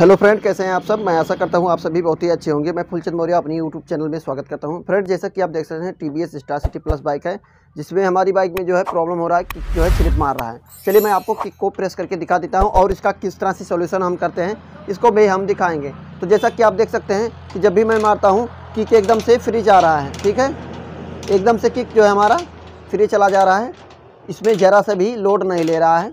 hello friend कैसे हैं आप सब मैं आशा करता हूं आप सभी बहुत ही अच्छे होंगे मैं फुलचंद मौर्य अपनी यूट्यूब चैनल में स्वागत करता हूं फ्रेंड जैसा कि आप देख सकते हैं T V S star city plus bike है जिसमें हमारी बाइक में जो है प्रॉब्लम हो रहा है कि जो है छिप मार रहा है चलिए मैं आपको किक को प्रेस करके दिखा देता हूँ और इसका किस तरह से सोल्यूशन हम करते हैं इसको भी हम दिखाएँगे तो जैसा कि आप देख सकते हैं कि जब भी मैं मारता हूँ किक एकदम से फ्री जा रहा है ठीक है एकदम से किक जो है हमारा फ्री चला जा रहा है इसमें ज़रा सा भी लोड नहीं ले रहा है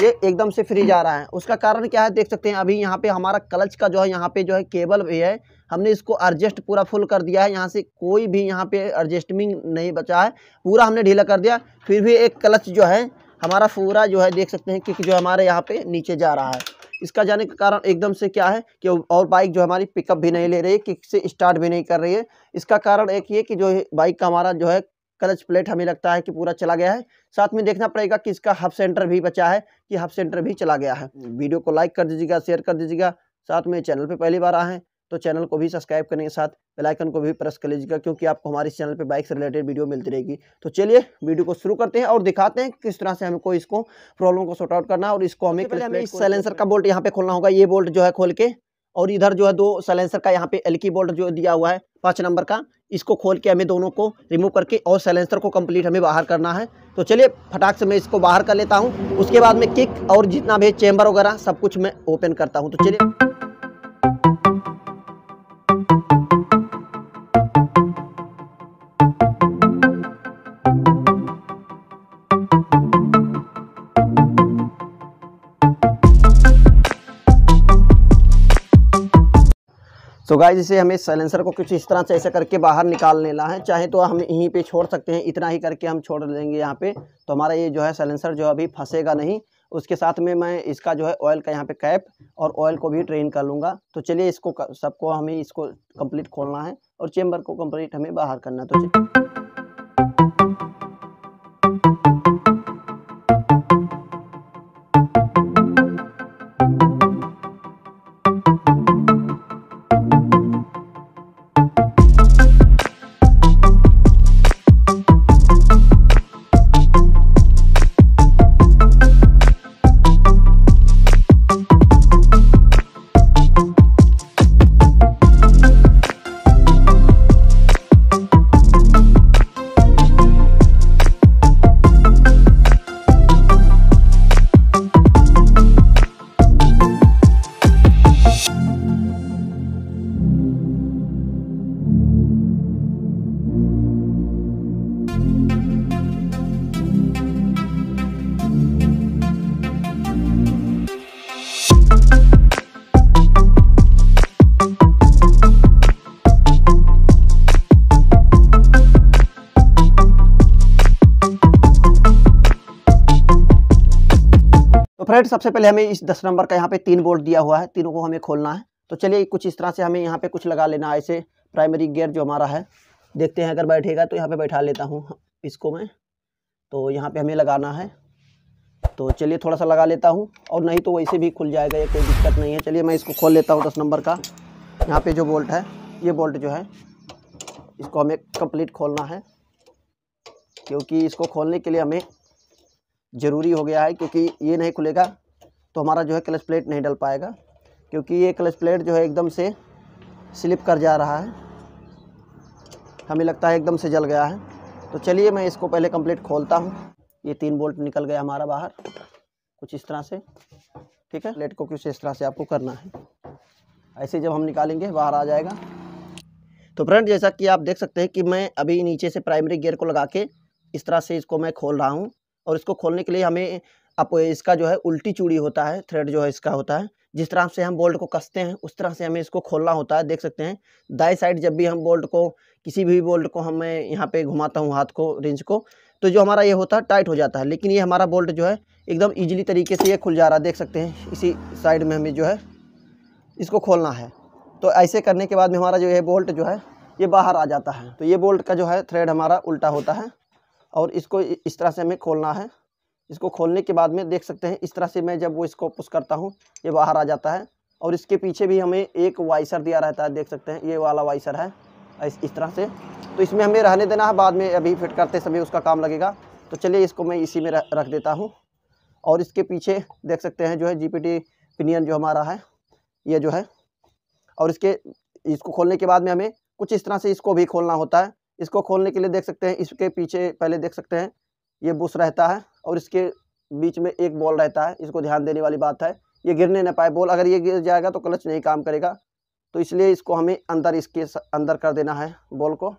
ये एकदम से फ्री जा रहा है उसका कारण क्या है देख सकते हैं अभी यहाँ पे हमारा क्लच का जो है यहाँ पे जो है केबल भी है हमने इसको एडजस्ट पूरा फुल कर दिया है यहाँ से कोई भी यहाँ पे एडजस्टमिंग नहीं बचा है पूरा हमने ढीला कर दिया फिर भी एक क्लच जो है हमारा पूरा जो है देख सकते हैं कि जो हमारे यहाँ पर नीचे जा रहा है इसका जाने का कारण एकदम से क्या है कि और बाइक जो हमारी पिकअप भी नहीं ले रही है किक से स्टार्ट भी नहीं कर रही है इसका कारण एक ये कि जो बाइक का हमारा जो है क्लच प्लेट हमें लगता है कि पूरा चला गया है साथ में देखना पड़ेगा कि इसका हब सेंटर भी बचा है कि हब सेंटर भी चला गया है वीडियो को लाइक कर दीजिएगा शेयर कर दीजिएगा साथ में चैनल पर पहली बार आए हैं तो चैनल को भी सब्सक्राइब करने के साथ बेलाइकन को भी प्रेस कर लीजिएगा क्योंकि आपको हमारे चैनल पर बाइक से रिलेटेड वीडियो मिलती रहेगी तो चलिए वीडियो को शुरू करते हैं और दिखाते हैं किस तरह से हमको इसको प्रॉब्लम को सॉर्ट आउट करना और इसको हमें पहले हमें सैलेंसर का बोल्ट यहाँ पे खोलना होगा ये बोल्ट जो है खोल के और इधर जो है दो सैलेंसर का यहाँ पे की बोल्ट जो दिया हुआ है पाँच नंबर का इसको खोल के हमें दोनों को रिमूव करके और सैलेंसर को कंप्लीट हमें बाहर करना है तो चलिए फटाक से मैं इसको बाहर कर लेता हूँ उसके बाद में किक और जितना भी चेम्बर वगैरह सब कुछ मैं ओपन करता हूँ तो चलिए सो so गाइज इसे हमें साइलेंसर को कुछ इस तरह से ऐसे करके बाहर निकाल लेना है चाहे तो हम यहीं पे छोड़ सकते हैं इतना ही करके हम छोड़ लेंगे यहाँ पे तो हमारा ये जो है साइलेंसर जो है अभी फंसेगा नहीं उसके साथ में मैं इसका जो है ऑयल का यहाँ पे कैप और ऑयल को भी ट्रेन कर लूँगा तो चलिए इसको सबको हमें इसको कम्प्लीट खोलना है और चेम्बर को कम्प्लीट हमें बाहर करना तो चलिए फ्रेंड सबसे पहले हमें इस दस नंबर का यहाँ पे तीन बोल्ट दिया हुआ है तीनों को हमें खोलना है तो चलिए कुछ इस तरह से हमें यहाँ पे कुछ लगा लेना है ऐसे प्राइमरी गेयर जो हमारा है देखते हैं अगर बैठेगा तो यहाँ पे बैठा लेता हूँ इसको मैं तो यहाँ पे हमें लगाना है तो चलिए थोड़ा सा लगा लेता हूँ और नहीं तो वैसे भी खुल जाएगा ये कोई दिक्कत नहीं है चलिए मैं इसको खोल लेता हूँ दस नंबर का यहाँ पर जो बोल्ट है ये बोल्ट जो है इसको हमें कंप्लीट खोलना है क्योंकि इसको खोलने के लिए हमें ज़रूरी हो गया है क्योंकि ये नहीं खुलेगा तो हमारा जो है क्लच प्लेट नहीं डल पाएगा क्योंकि ये क्लच प्लेट जो है एकदम से स्लिप कर जा रहा है हमें लगता है एकदम से जल गया है तो चलिए मैं इसको पहले कंप्लीट खोलता हूँ ये तीन बोल्ट निकल गया हमारा बाहर कुछ इस तरह से ठीक है प्लेट को कुछ इस तरह से आपको करना है ऐसे जब हम निकालेंगे बाहर आ जाएगा तो फ्रेंड जैसा कि आप देख सकते हैं कि मैं अभी नीचे से प्राइमरी गियर को लगा के इस तरह से इसको मैं खोल रहा हूँ और इसको खोलने के लिए हमें आप इसका जो है उल्टी चूड़ी होता है थ्रेड जो है इसका होता है जिस तरह से हम बोल्ट को कसते हैं उस तरह से हमें इसको खोलना होता है देख सकते हैं दाएं साइड जब भी हम बोल्ट को किसी भी बोल्ट को हमें यहाँ पे घुमाता हूँ हाथ को रिंच को तो जो हमारा ये होता है टाइट हो जाता है लेकिन ये हमारा बोल्ट जो है एकदम ईजिली तरीके से ये खुल जा रहा है देख सकते हैं इसी साइड में हमें जो है इसको खोलना है तो ऐसे करने के बाद में हमारा जो ये बोल्ट जो है ये बाहर आ जाता है तो ये बोल्ट का जो है थ्रेड हमारा उल्टा होता है और इसको इस तरह से हमें खोलना है इसको खोलने के बाद में देख सकते हैं इस तरह से मैं जब वो इसको पुश करता हूँ ये बाहर आ जाता है और इसके पीछे भी हमें एक वाइसर दिया रहता है देख सकते हैं ये वाला वाइसर है इस, इस तरह से तो इसमें हमें रहने देना है बाद में अभी फिट करते समय उसका काम लगेगा तो चलिए इसको मैं इसी में रख देता हूँ और इसके पीछे देख सकते हैं जो है जी पिनियन जो हमारा है ये जो है और इसके इसको खोलने के बाद में हमें कुछ इस तरह से इसको भी खोलना होता है इसको खोलने के लिए देख सकते हैं इसके पीछे पहले देख सकते हैं ये बुश रहता है और इसके बीच में एक बॉल रहता है इसको ध्यान देने वाली बात है ये गिरने ना पाए बॉल अगर ये गिर जाएगा तो क्लच नहीं काम करेगा तो इसलिए इसको हमें अंदर इसके अंदर कर देना है बॉल को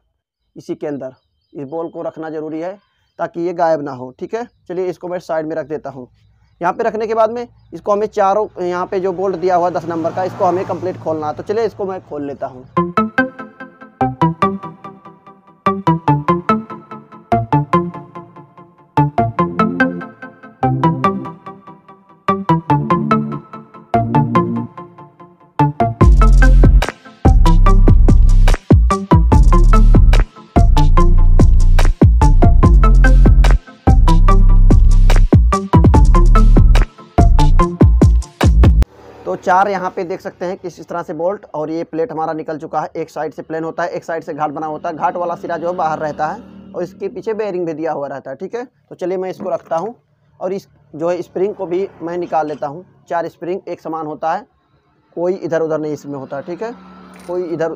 इसी के अंदर इस बॉल को रखना ज़रूरी है ताकि ये गायब ना हो ठीक है चलिए इसको मैं साइड में रख देता हूँ यहाँ पे रखने के बाद में इसको हमें चारों यहाँ पे जो बोल्ट दिया हुआ है दस नंबर का इसको हमें कंप्लीट खोलना है तो चलिए इसको मैं खोल लेता हूँ चार यहाँ पे देख सकते हैं किस तरह से बोल्ट और ये प्लेट हमारा निकल चुका है एक साइड से प्लेन होता है एक साइड से घाट बना होता है घाट वाला सिरा जो है बाहर रहता है और इसके पीछे बेयरिंग भी दिया हुआ रहता है ठीक है तो चलिए मैं इसको रखता हूँ और इस जो है स्प्रिंग को भी मैं निकाल लेता हूँ चार स्प्रिंग एक समान होता है कोई इधर उधर नहीं इसमें होता ठीक है कोई इधर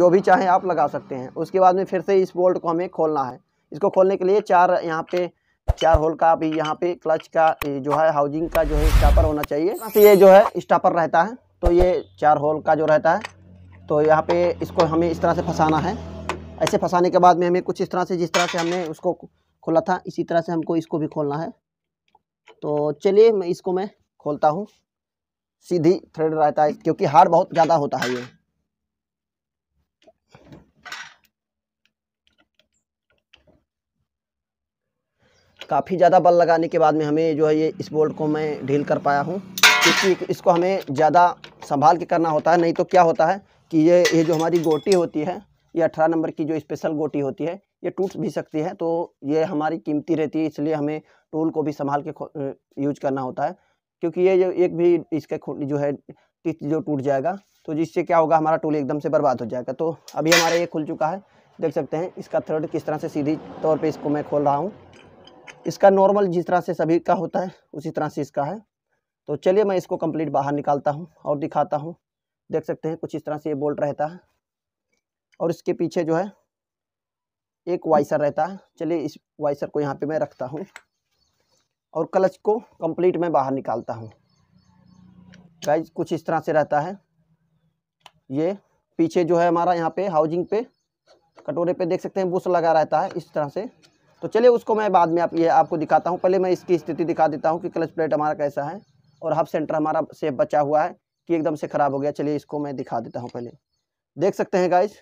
जो भी चाहें आप लगा सकते हैं उसके बाद में फिर से इस बोल्ट को हमें खोलना है इसको खोलने के लिए चार यहाँ पे चार होल का अभी यहाँ पे क्लच का जो है हाउसिंग का जो है स्टापर होना चाहिए तो ये जो है स्टापर रहता है तो ये चार होल का जो रहता है तो यहाँ पे इसको हमें इस तरह से फंसाना है ऐसे फंसाने के बाद में हमें कुछ इस तरह से जिस तरह से हमने उसको खोला था इसी तरह से हमको इसको भी खोलना है तो चलिए मैं इसको मैं खोलता हूँ सीधी थ्रेड रहता है क्योंकि हार बहुत ज़्यादा होता है ये काफ़ी ज़्यादा बल लगाने के बाद में हमें जो है ये इस बोल्ट को मैं ढील कर पाया हूँ क्योंकि इसको हमें ज़्यादा संभाल के करना होता है नहीं तो क्या होता है कि ये ये जो हमारी गोटी होती है ये अठारह नंबर की जो स्पेशल गोटी होती है ये टूट भी सकती है तो ये हमारी कीमती रहती है इसलिए हमें टूल को भी संभाल के यूज करना होता है क्योंकि ये जो एक भी इसका जो है टिच जो टूट जाएगा तो जिससे क्या होगा हमारा टूल एकदम से बर्बाद हो जाएगा तो अभी हमारा ये खुल चुका है देख सकते हैं इसका थ्रेड किस तरह से सीधी तौर पे इसको मैं खोल रहा हूँ इसका नॉर्मल जिस तरह से सभी का होता है उसी तरह से इसका है तो चलिए मैं इसको कंप्लीट बाहर निकालता हूँ और दिखाता हूँ देख सकते हैं कुछ इस तरह से ये बोल्ट रहता है और इसके पीछे जो है एक वाइसर रहता है चलिए इस वाइसर को यहाँ पे मैं रखता हूँ और क्लच को कंप्लीट मैं बाहर निकालता हूँ गाइज कुछ इस तरह से रहता है ये पीछे जो है हमारा यहाँ पे हाउजिंग पे कटोरे पे देख सकते हैं बुश लगा रहता है इस तरह से तो चलिए उसको मैं बाद में आप ये आपको दिखाता हूँ पहले मैं इसकी स्थिति दिखा देता हूँ कि क्लच प्लेट हमारा कैसा है और हब सेंटर हमारा सेफ बचा हुआ है कि एकदम से ख़राब हो गया चलिए इसको मैं दिखा देता हूँ पहले देख सकते हैं गाइज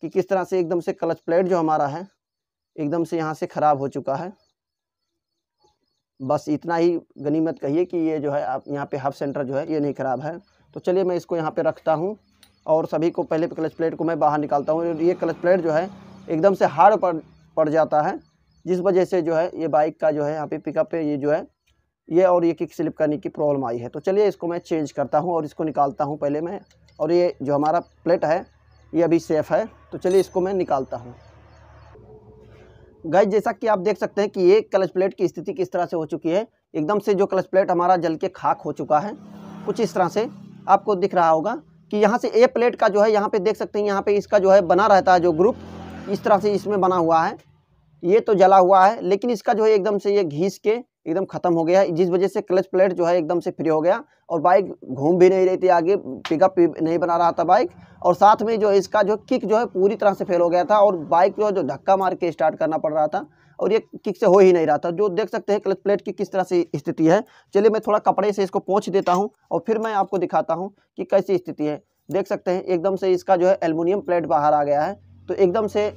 कि किस तरह से एकदम से क्लच प्लेट जो हमारा है एकदम से यहाँ से ख़राब हो चुका है बस इतना ही गनीमत कहिए कि ये जो है आप यहाँ पे हब सेंटर जो है ये नहीं ख़राब है तो चलिए मैं इसको यहाँ पे रखता हूँ और सभी को पहले क्लच प्लेट को मैं बाहर निकालता हूँ ये क्लच प्लेट जो है एकदम से हार्ड पड़ पड़ जाता है जिस वजह से जो है ये बाइक का जो है यहाँ पे पिकअप पे ये जो है ये और ये किक स्लिप करने की प्रॉब्लम आई है तो चलिए इसको मैं चेंज करता हूँ और इसको निकालता हूँ पहले मैं और ये जो हमारा प्लेट है ये अभी सेफ़ है तो चलिए इसको मैं निकालता हूँ गैस जैसा कि आप देख सकते हैं कि ये क्लच प्लेट की स्थिति किस तरह से हो चुकी है एकदम से जो क्लच प्लेट हमारा जल के खाक हो चुका है कुछ इस तरह से आपको दिख रहा होगा कि यहाँ से ए प्लेट का जो है यहाँ पे देख सकते हैं यहाँ पे इसका जो है बना रहता है जो ग्रुप इस तरह से इसमें बना हुआ है ये तो जला हुआ है लेकिन इसका जो है एकदम से ये घीस के एकदम ख़त्म हो गया है जिस वजह से क्लच प्लेट जो है एकदम से फ्री हो गया और बाइक घूम भी नहीं रही थी आगे पिकअप नहीं बना रहा था बाइक और साथ में जो है इसका जो किक जो है पूरी तरह से फेल हो गया था और बाइक जो जो धक्का मार के स्टार्ट करना पड़ रहा था और ये किक से हो ही नहीं रहा था जो देख सकते हैं क्लच प्लेट की किस तरह से स्थिति है चलिए मैं थोड़ा कपड़े से इसको पहुँच देता हूँ और फिर मैं आपको दिखाता हूँ कि कैसी स्थिति है देख सकते हैं एकदम से इसका जो है एलमिनियम प्लेट बाहर आ गया है तो एकदम से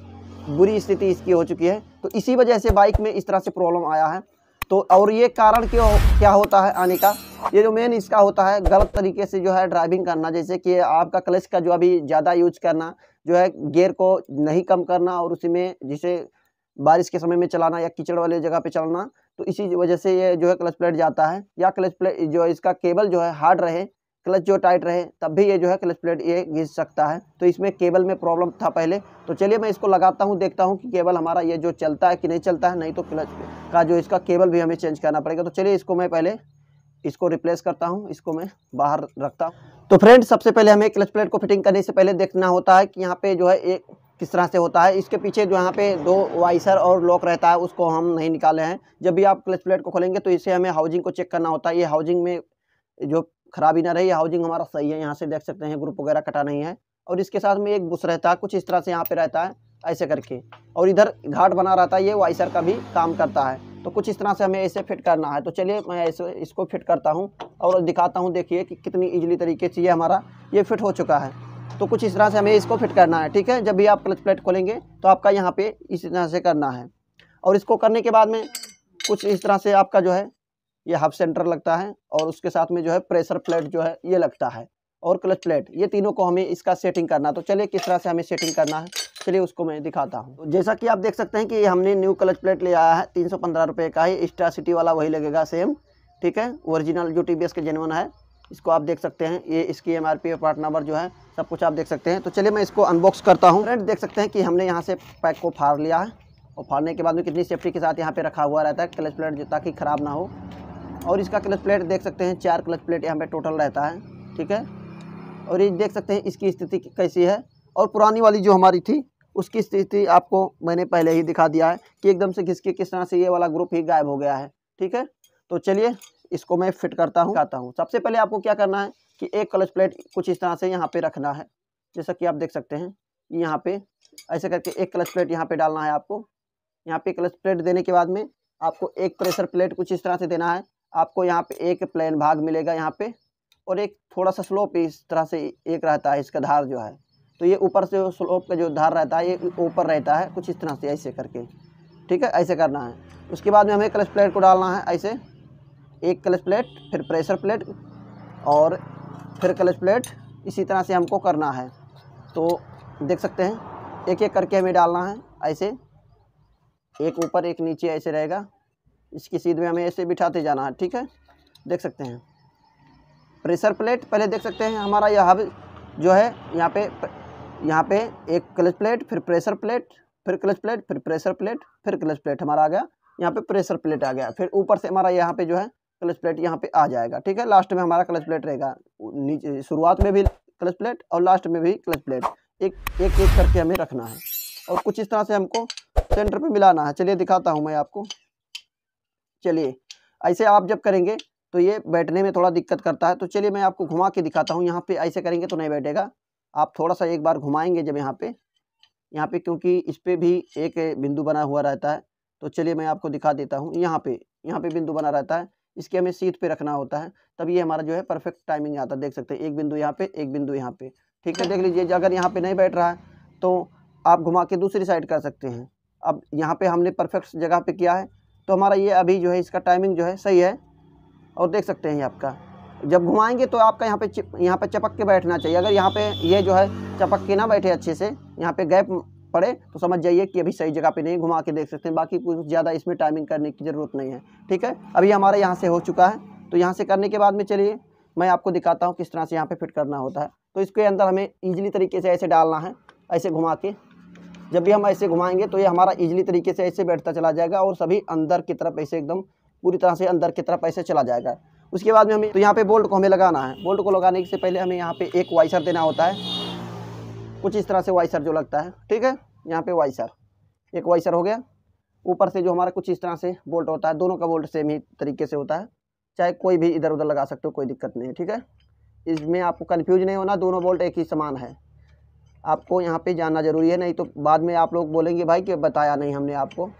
बुरी स्थिति इसकी हो चुकी है तो इसी वजह से बाइक में इस तरह से प्रॉब्लम आया है तो और ये कारण क्यों क्या होता है आने का ये जो मेन इसका होता है गलत तरीके से जो है ड्राइविंग करना जैसे कि आपका क्लच का जो अभी ज़्यादा यूज करना जो है गेयर को नहीं कम करना और उसी में जिसे बारिश के समय में चलाना या कीचड़ वाले जगह पे चलना तो इसी वजह से ये जो है क्लच प्लेट जाता है या क्लच प्लेट जो है इसका केबल जो है हार्ड रहे क्लच जो टाइट रहे तब भी ये जो है क्लच प्लेट ये घिस सकता है तो इसमें केबल में प्रॉब्लम था पहले तो चलिए मैं इसको लगाता हूँ देखता हूँ कि केबल हमारा ये जो चलता है कि नहीं चलता है नहीं तो क्लच का जो इसका केबल भी हमें चेंज करना पड़ेगा तो चलिए इसको मैं पहले इसको रिप्लेस करता हूँ इसको मैं बाहर रखता हूँ तो फ्रेंड सबसे पहले हमें क्लच प्लेट को फिटिंग करने से पहले देखना होता है कि यहाँ पे जो है एक किस तरह से होता है इसके पीछे जो यहाँ पे दो वाइसर और लॉक रहता है उसको हम नहीं निकाले हैं जब भी आप क्लच प्लेट को खोलेंगे तो इसे हमें हाउसिंग को चेक करना होता है ये हाउसिंग में जो खराबी ना रही हाउसिंग हमारा सही है यहाँ से देख सकते हैं ग्रुप वगैरह कटा नहीं है और इसके साथ में एक बुश रहता है कुछ इस तरह से यहाँ पे रहता है ऐसे करके और इधर घाट बना रहता है ये वाइसर का भी काम करता है तो कुछ इस तरह से हमें ऐसे फिट करना है तो चलिए मैं ऐसे इसको फिट करता हूँ और दिखाता हूँ देखिए कि कितनी ईजिली तरीके से ये हमारा ये फिट हो चुका है तो कुछ इस तरह से हमें इसको फिट करना है ठीक है जब भी आप क्लच प्लेट खोलेंगे तो आपका यहाँ पे इस तरह से करना है और इसको करने के बाद में कुछ इस तरह से आपका जो है ये हाफ सेंटर लगता है और उसके साथ में जो है प्रेशर प्लेट जो है ये लगता है और क्लच प्लेट ये तीनों को हमें इसका सेटिंग करना तो चलिए किस तरह से हमें सेटिंग करना है चलिए उसको मैं दिखाता हूँ तो जैसा कि आप देख सकते हैं कि हमने न्यू क्लच प्लेट ले आया है तीन सौ पंद्रह रुपये का ही स्टार सिटी वाला वही लगेगा सेम ठीक है ओरिजिनल जो टी बी एस के जेनवन है इसको आप देख सकते हैं ये इसकी M R P part number जो है सब कुछ आप देख सकते हैं तो चलिए मैं इसको अनबॉक्स करता हूँ फ्रेंड देख सकते हैं कि हमने यहाँ से पैक को फाड़ लिया है और फाड़ने के बाद में कितनी सेफ्टी के साथ यहाँ पे रखा हुआ रहता है क्लच प्लेट ताकि ख़राब ना हो और इसका क्लच प्लेट देख सकते हैं चार क्लच प्लेट यहाँ पे टोटल रहता है ठीक है और ये देख सकते हैं इसकी स्थिति कैसी है और पुरानी वाली जो हमारी थी उसकी स्थिति आपको मैंने पहले ही दिखा दिया है कि एकदम से घिसके किस तरह से ये वाला ग्रुप ही गायब हो गया है ठीक है तो चलिए इसको मैं फिट करता हूँ आता हूँ सबसे पहले आपको क्या करना है कि एक क्लच प्लेट कुछ इस तरह से यहाँ पर रखना है जैसा कि आप देख सकते हैं यहाँ पर ऐसे करके एक क्लच प्लेट यहाँ पर डालना है आपको यहाँ पे क्लच प्लेट देने के बाद में आपको एक प्रेशर प्लेट कुछ इस तरह से देना है आपको यहाँ पे एक प्लेन भाग मिलेगा यहाँ पे और एक थोड़ा सा स्लोप इस तरह से एक रहता है इसका धार जो है तो ये ऊपर से स्लोप का जो धार रहता है ये ऊपर रहता है कुछ इस तरह से ऐसे करके ठीक है ऐसे करना है उसके बाद में हमें क्लच प्लेट को डालना है ऐसे एक क्लच प्लेट फिर प्रेशर प्लेट और फिर क्लच प्लेट इसी तरह से हमको करना है तो देख सकते हैं एक एक करके हमें डालना है ऐसे एक ऊपर एक नीचे ऐसे रहेगा इसकी सीध में हमें ऐसे बिठाते जाना है ठीक है देख सकते हैं प्रेशर प्लेट पहले देख सकते हैं हमारा यह हब जो है यहाँ पे यहाँ पे एक क्लच प्लेट फिर प्रेशर प्लेट फिर क्लच प्लेट फिर प्रेशर प्लेट फिर क्लच प्लेट हमारा आ गया यहाँ पे प्रेशर प्लेट आ गया फिर ऊपर से हमारा यहाँ पे जो है क्लच प्लेट यहाँ पे आ जाएगा ठीक है लास्ट में हमारा क्लच प्लेट रहेगा नीचे शुरुआत में भी क्लच प्लेट और लास्ट में भी क्लच प्लेट एक एक एक करके हमें रखना है और कुछ इस तरह से हमको सेंटर पर मिलाना है चलिए दिखाता हूँ मैं आपको चलिए ऐसे आप जब करेंगे तो ये बैठने में थोड़ा दिक्कत करता है तो चलिए मैं आपको घुमा के दिखाता हूँ यहाँ पे ऐसे करेंगे तो नहीं बैठेगा आप थोड़ा सा एक बार घुमाएंगे जब यहाँ पे यहाँ पे क्योंकि इस पर भी एक बिंदु बना हुआ रहता है तो चलिए मैं आपको दिखा देता हूँ यहाँ पे यहाँ पे बिंदु बना रहता है इसके हमें सीट पे रखना होता है तब ये हमारा जो है परफेक्ट टाइमिंग आता है देख सकते हैं एक बिंदु यहाँ पे एक बिंदु यहाँ पे ठीक है देख लीजिए अगर यहाँ पे नहीं बैठ रहा है तो आप घुमा के दूसरी साइड कर सकते हैं अब यहाँ पे हमने परफेक्ट जगह पे किया है तो हमारा ये अभी जो है इसका टाइमिंग जो है सही है और देख सकते हैं ये आपका जब घुमाएंगे तो आपका यहाँ पे यहाँ पे चपक के बैठना चाहिए अगर यहाँ पे ये जो है चपक के ना बैठे अच्छे से यहाँ पे गैप पड़े तो समझ जाइए कि अभी सही जगह पे नहीं घुमा के देख सकते हैं बाकी कुछ ज़्यादा इसमें टाइमिंग करने की ज़रूरत नहीं है ठीक है अभी हमारे यहाँ से हो चुका है तो यहाँ से करने के बाद में चलिए मैं आपको दिखाता हूँ किस तरह से यहाँ पर फिट करना होता है तो इसके अंदर हमें ईजिली तरीके से ऐसे डालना है ऐसे घुमा के जब भी हम ऐसे घुमाएंगे तो ये हमारा इजीली तरीके से ऐसे बैठता चला जाएगा और सभी अंदर की तरफ ऐसे एकदम पूरी तरह से अंदर की तरफ ऐसे चला जाएगा उसके बाद में हमें तो यहाँ पे बोल्ट को हमें लगाना है बोल्ट को लगाने से पहले हमें यहाँ पे एक वाइसर देना होता है कुछ इस तरह से वाइसर जो लगता है ठीक है यहाँ पे वाइसर एक वाइसर हो गया ऊपर से जो हमारा कुछ इस तरह से बोल्ट होता है दोनों का बोल्ट सेम ही तरीके से होता है चाहे कोई भी इधर उधर लगा सकते हो कोई दिक्कत नहीं है ठीक है इसमें आपको कन्फ्यूज नहीं होना दोनों बोल्ट एक ही समान है आपको यहाँ पे जाना ज़रूरी है नहीं तो बाद में आप लोग बोलेंगे भाई कि बताया नहीं हमने आपको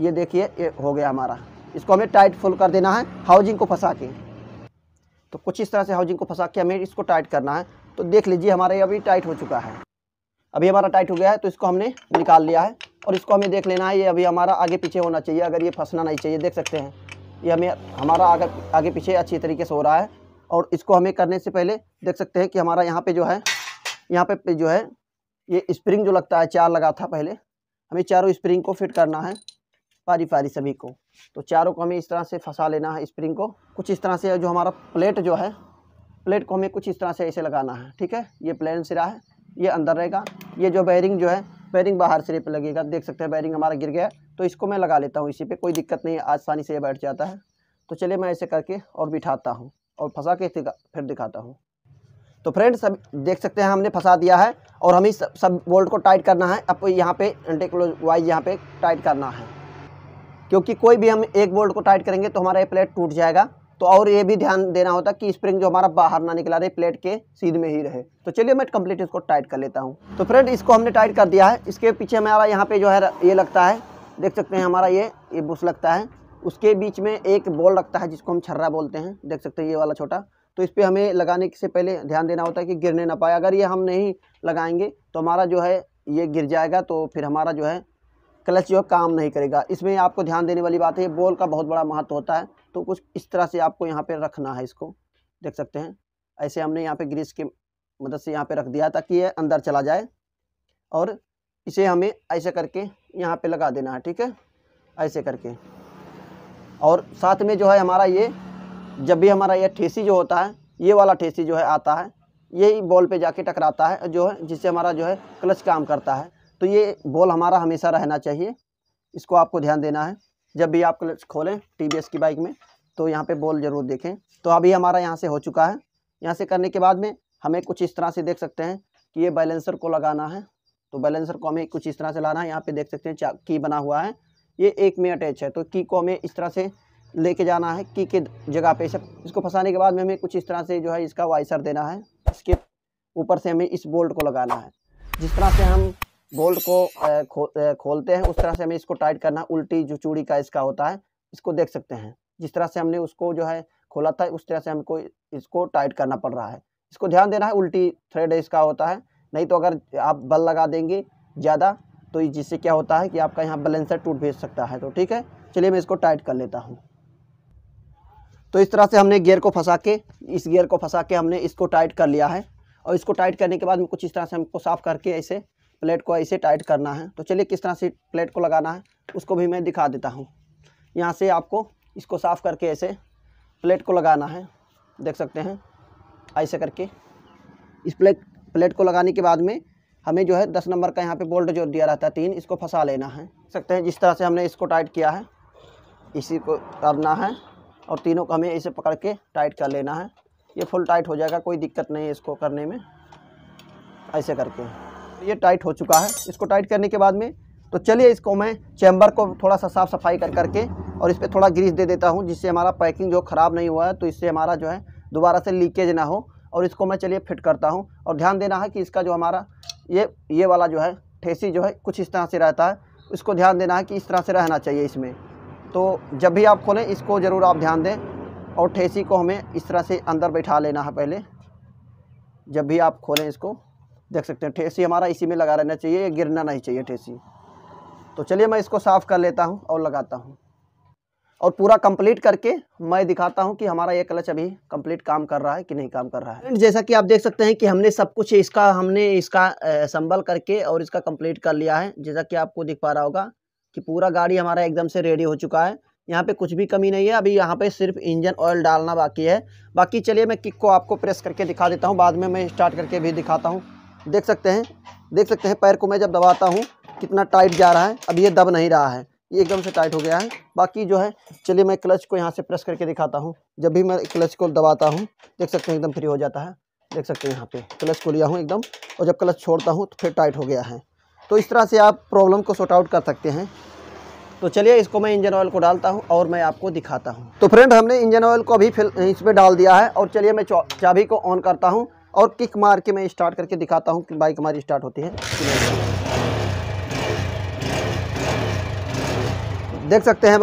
ये देखिए ये हो गया हमारा इसको हमें टाइट फुल कर देना है हाउजिंग को फंसा के तो कुछ इस तरह से हाउजिंग को फंसा के हमें इसको टाइट करना है तो देख लीजिए हमारा ये अभी टाइट हो चुका है अभी हमारा टाइट हो गया है तो इसको हमने निकाल लिया है और इसको हमें देख लेना है ये अभी हमारा आगे पीछे होना चाहिए अगर ये फंसना नहीं चाहिए देख सकते हैं ये हमें हमारा आगे आगे पीछे अच्छी तरीके से हो रहा है और इसको हमें करने से पहले देख सकते हैं कि हमारा यहाँ पे जो है यहाँ पे जो है ये स्प्रिंग जो लगता है चार लगा था पहले हमें चारों स्प्रिंग को फिट करना है पारी पारी सभी को तो चारों को हमें इस तरह से फंसा लेना है स्प्रिंग को कुछ इस तरह से जो हमारा प्लेट जो है प्लेट को हमें कुछ इस तरह से ऐसे लगाना है ठीक है ये प्लेन सिरा है ये अंदर रहेगा ये जो बैरिंग जो है बैरिंग बाहर सिरे पर लगेगा देख सकते हैं बैरिंग हमारा गिर गया तो इसको मैं लगा लेता हूँ इसी पर कोई दिक्कत नहीं आसानी से ये बैठ जाता है तो चलिए मैं ऐसे करके और बिठाता हूँ और फंसा के फिर दिखाता हूँ तो फ्रेंड्स सब देख सकते हैं हमने फंसा दिया है और हमें सब, सब बोल्ट को टाइट करना है अब यहाँ पे क्लोज वाइज यहाँ पे टाइट करना है क्योंकि कोई भी हम एक बोल्ट को टाइट करेंगे तो हमारा ये प्लेट टूट जाएगा तो और ये भी ध्यान देना होता कि स्प्रिंग जो हमारा बाहर ना निकला रहे प्लेट के सीध में ही रहे तो चलिए मैं कंप्लीट इसको टाइट कर लेता हूँ तो फ्रेंड इसको हमने टाइट कर दिया है इसके पीछे हमारा यहाँ पे जो है ये लगता है देख सकते हैं हमारा ये ये बुश लगता है उसके बीच में एक बॉल लगता है जिसको हम छर्रा बोलते हैं देख सकते हैं ये वाला छोटा तो इस पर हमें लगाने से पहले ध्यान देना होता है कि गिरने ना पाए अगर ये हम नहीं लगाएंगे तो हमारा जो है ये गिर जाएगा तो फिर हमारा जो है क्लच जो है काम नहीं करेगा इसमें आपको ध्यान देने वाली बात है बॉल का बहुत बड़ा महत्व होता है तो कुछ इस तरह से आपको यहाँ पर रखना है इसको देख सकते हैं ऐसे हमने यहाँ पर ग्रीस की मदद से यहाँ पर रख दिया ताकि ये अंदर चला जाए और इसे हमें ऐसे करके यहाँ पे लगा देना है ठीक है ऐसे करके और साथ में जो है हमारा ये जब भी हमारा यह ठेसी जो होता है ये वाला ठेसी जो है आता है यही बॉल पे जाके टकराता है जो है जिससे हमारा जो है क्लच काम करता है तो ये बॉल हमारा हमेशा रहना चाहिए इसको आपको ध्यान देना है जब भी आप क्लच खोलें टी की बाइक में तो यहाँ पे बॉल ज़रूर देखें तो अभी हमारा यहाँ से हो चुका है यहाँ से करने के बाद में हमें कुछ इस तरह से देख सकते हैं कि ये बैलेंसर को लगाना है तो बैलेंसर को हमें कुछ इस तरह से लाना है यहाँ पे देख सकते हैं की बना हुआ है ये एक में अटैच है तो की को हमें इस तरह से लेके जाना है की के जगह पे इसको फंसाने के बाद में हमें कुछ इस तरह से जो है इसका वाइसर देना है इसके ऊपर से हमें इस बोल्ट को लगाना है जिस तरह से हम बोल्ट को खो, खोलते हैं उस तरह से हमें इसको टाइट करना उल्टी जो चूड़ी का इसका होता है इसको देख सकते हैं जिस तरह से हमने उसको जो है खोला था उस तरह से हमको इसको टाइट करना पड़ रहा है इसको ध्यान देना है उल्टी थ्रेड इसका होता है नहीं तो अगर आप बल लगा देंगे ज़्यादा तो जिससे क्या होता है कि आपका यहाँ बैलेंसर टूट भेज सकता है तो ठीक है चलिए मैं इसको टाइट कर लेता हूँ तो इस तरह से हमने गियर को फंसा के इस गियर को फंसा के हमने इसको टाइट कर लिया है और इसको टाइट करने के बाद में कुछ इस तरह से हमको साफ़ करके ऐसे प्लेट को ऐसे टाइट करना है तो चलिए किस तरह से प्लेट को लगाना है उसको भी मैं दिखा देता हूँ यहाँ से आपको इसको साफ़ करके ऐसे प्लेट को लगाना है देख सकते हैं ऐसे करके इस प्लेट प्लेट को लगाने के बाद में हमें जो है दस नंबर का यहाँ पे बोल्ट जो दिया रहता है तीन इसको फंसा लेना है सकते हैं जिस तरह से हमने इसको टाइट किया है इसी को करना है और तीनों को हमें इसे पकड़ के टाइट कर लेना है ये फुल टाइट हो जाएगा कोई दिक्कत नहीं है इसको करने में ऐसे करके ये टाइट हो चुका है इसको टाइट करने के बाद में तो चलिए इसको मैं चैम्बर को थोड़ा सा साफ़ सफाई कर करके और इस पर थोड़ा ग्रीस दे देता हूँ जिससे हमारा पैकिंग जो ख़राब नहीं हुआ है तो इससे हमारा जो है दोबारा से लीकेज ना हो और इसको मैं चलिए फिट करता हूँ और ध्यान देना है कि इसका जो हमारा ये ये वाला जो है ठेसी जो है कुछ इस तरह से रहता है इसको ध्यान देना है कि इस तरह से रहना चाहिए इसमें तो जब भी आप खोलें इसको ज़रूर आप ध्यान दें और ठेसी को हमें इस तरह से अंदर बैठा लेना है पहले जब भी आप खोलें इसको देख सकते हैं ठेसी हमारा इसी में लगा रहना चाहिए गिरना नहीं चाहिए ठेसी तो चलिए मैं इसको साफ़ कर लेता हूँ और लगाता हूँ और पूरा कंप्लीट करके मैं दिखाता हूँ कि हमारा ये क्लच अभी कंप्लीट काम कर रहा है कि नहीं काम कर रहा है जैसा कि आप देख सकते हैं कि हमने सब कुछ इसका हमने इसका संभल करके और इसका कंप्लीट कर लिया है जैसा कि आपको दिख पा रहा होगा कि पूरा गाड़ी हमारा एकदम से रेडी हो चुका है यहाँ पे कुछ भी कमी नहीं है अभी यहाँ पे सिर्फ इंजन ऑयल डालना बाकी है बाकी चलिए मैं किक को आपको प्रेस करके दिखा देता हूँ बाद में मैं स्टार्ट करके भी दिखाता हूँ देख सकते हैं देख सकते हैं पैर को मैं जब दबाता हूँ कितना टाइट जा रहा है अभी ये दब नहीं रहा है ये एकदम से टाइट हो गया है बाकी जो है चलिए मैं क्लच को यहाँ से प्रेस करके दिखाता हूँ जब भी मैं क्लच को दबाता हूँ देख सकते हैं एकदम फ्री हो जाता है देख सकते हैं यहाँ पे क्लच को लिया हूँ एकदम और जब क्लच छोड़ता हूँ तो फिर टाइट हो गया है तो इस तरह से आप प्रॉब्लम को सॉर्ट आउट कर सकते हैं तो चलिए इसको मैं इंजन ऑयल को डालता हूँ और मैं आपको दिखाता हूँ तो फ्रेंड हमने इंजन ऑयल को अभी इसमें डाल दिया है और चलिए मैं चाबी को ऑन करता हूँ और किक मार के मैं स्टार्ट करके दिखाता हूँ कि बाइक हमारी स्टार्ट होती है देख सकते हैं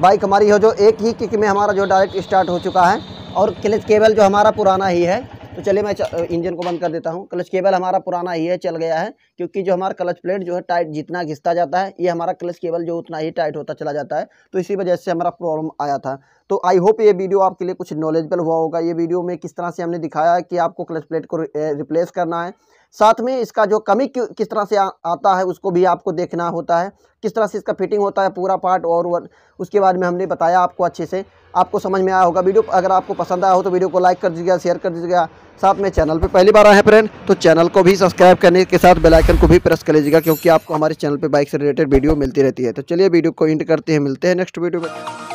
बाइक हमारी हो जो एक ही किक में हमारा जो डायरेक्ट स्टार्ट हो चुका है और क्लच केबल जो हमारा पुराना ही है तो चलिए मैं इंजन को बंद कर देता हूँ क्लच केबल हमारा पुराना ही है चल गया है क्योंकि जो हमारा क्लच प्लेट जो है टाइट जितना घिसता जाता है ये हमारा क्लच केबल जो उतना ही टाइट होता चला जाता है तो इसी वजह से हमारा प्रॉब्लम आया था तो आई होप ये वीडियो आपके लिए कुछ नॉलेजबल हुआ होगा ये वीडियो में किस तरह से हमने दिखाया है कि आपको क्लच प्लेट को रिप्लेस करना है साथ में इसका जो कमी किस तरह से आता है उसको भी आपको देखना होता है किस तरह से इसका फिटिंग होता है पूरा पार्ट और उसके बाद में हमने बताया आपको अच्छे से आपको समझ में आया होगा वीडियो अगर आपको पसंद आया हो तो वीडियो को लाइक कर दीजिएगा शेयर कर दीजिएगा साथ में चैनल पर पहली बार आए हैं फ्रेंड तो चैनल को भी सब्सक्राइब करने के साथ बेल आइकन को भी प्रेस कर लीजिएगा क्योंकि आपको हमारे चैनल पर बाइक से रिलेटेड वीडियो मिलती रहती है तो चलिए वीडियो को इंट करते हैं मिलते हैं नेक्स्ट वीडियो में